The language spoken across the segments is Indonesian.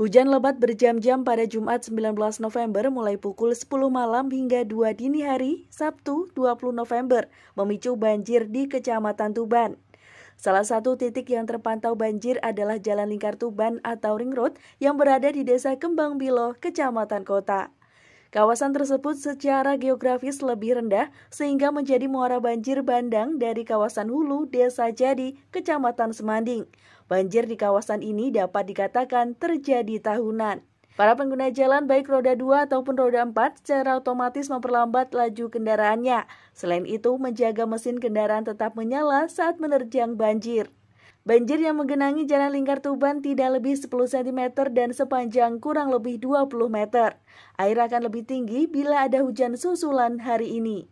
Hujan lebat berjam-jam pada Jumat 19 November mulai pukul 10 malam hingga 2 dini hari, Sabtu 20 November, memicu banjir di Kecamatan Tuban. Salah satu titik yang terpantau banjir adalah Jalan Lingkar Tuban atau Ring Road yang berada di Desa Kembang Bilo, Kecamatan Kota. Kawasan tersebut secara geografis lebih rendah sehingga menjadi muara banjir bandang dari kawasan hulu Desa Jadi, Kecamatan Semanding. Banjir di kawasan ini dapat dikatakan terjadi tahunan. Para pengguna jalan baik roda 2 ataupun roda 4 secara otomatis memperlambat laju kendaraannya. Selain itu, menjaga mesin kendaraan tetap menyala saat menerjang banjir. Banjir yang menggenangi Jalan Lingkar Tuban tidak lebih 10 cm dan sepanjang kurang lebih 20 meter. Air akan lebih tinggi bila ada hujan susulan hari ini.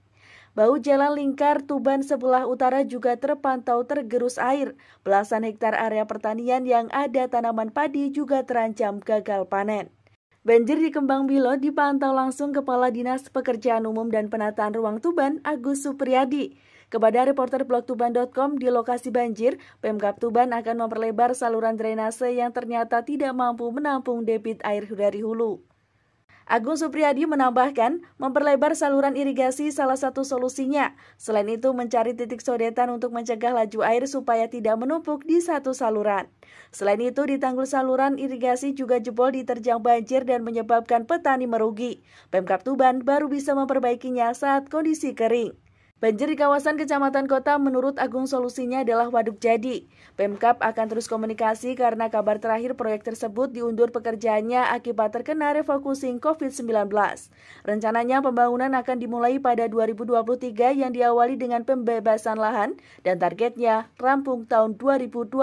Bau jalan lingkar Tuban sebelah utara juga terpantau tergerus air. Belasan hektar area pertanian yang ada tanaman padi juga terancam gagal panen. Banjir di Kembang Bilo dipantau langsung Kepala Dinas Pekerjaan Umum dan Penataan Ruang Tuban Agus Supriyadi. Kepada reporter blogtuban.com di lokasi banjir, Pemkap Tuban akan memperlebar saluran drainase yang ternyata tidak mampu menampung debit air dari hulu. Agung Supriyadi menambahkan, memperlebar saluran irigasi salah satu solusinya. Selain itu, mencari titik sodetan untuk mencegah laju air supaya tidak menumpuk di satu saluran. Selain itu, di tanggul saluran irigasi juga jebol diterjang banjir dan menyebabkan petani merugi. Pemkap Tuban baru bisa memperbaikinya saat kondisi kering. Banjir di kawasan kecamatan kota menurut Agung solusinya adalah waduk jadi. Pemkap akan terus komunikasi karena kabar terakhir proyek tersebut diundur pekerjaannya akibat terkena refocusing COVID-19. Rencananya pembangunan akan dimulai pada 2023 yang diawali dengan pembebasan lahan dan targetnya rampung tahun 2027.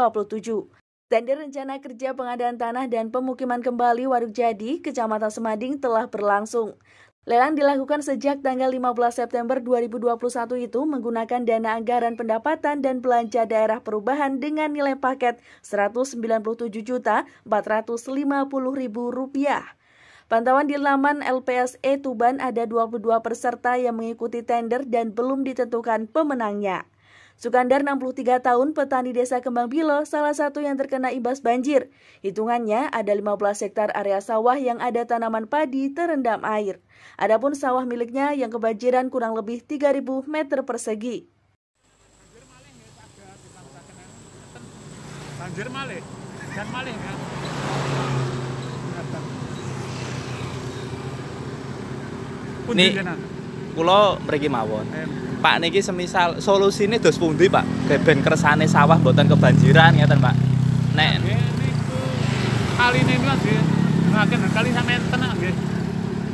Tender rencana kerja pengadaan tanah dan pemukiman kembali Waduk Jadi, Kecamatan Semading telah berlangsung. Lelang dilakukan sejak tanggal 15 September 2021 itu menggunakan dana anggaran pendapatan dan belanja daerah perubahan dengan nilai paket Rp197.450.000. Pantauan di laman LPSE Tuban ada 22 peserta yang mengikuti tender dan belum ditentukan pemenangnya. Sukandar 63 tahun petani desa Kembang Bilo salah satu yang terkena imbas banjir. Hitungannya ada 15 hektar area sawah yang ada tanaman padi terendam air. Adapun sawah miliknya yang kebanjiran kurang lebih 3.000 meter persegi. Banjir malih, dan malih kan? Ini, pulau Merigi mawon. Pak niki semisal solusi ini dos pundi Pak? Geben kersane sawah mboten kebanjiran ngeten Pak. Nek niku kaline niku nggih. Ngaken kali sampean tenan nggih.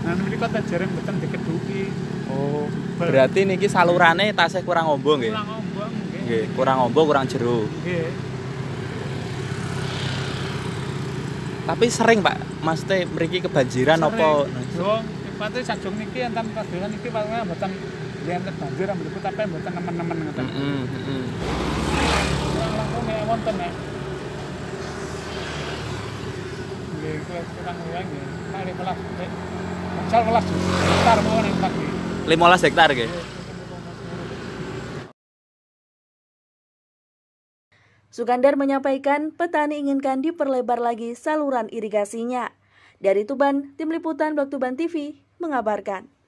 Nah menika tajaran mboten dikeduki. Oh, berarti niki salurane tasih kurang ombo nggih. Kurang ombo nggih. kurang ombo kurang jero. Tapi sering Pak, mesti mriki kebanjiran apa? Yo, pati sajong niki enten padulan iki paling mboten diantar banjir ambil tapi buat teman-teman gitu. Heeh, heeh. Kurang langkung ya wonten ya. Nggih, kurang luwih kelas Nek 15 kelas Misal 15 hektar mawon lima belas hektar gitu Sugandar menyampaikan petani inginkan diperlebar lagi saluran irigasinya. Dari Tuban, Tim Liputan Blok Tuban TV mengabarkan.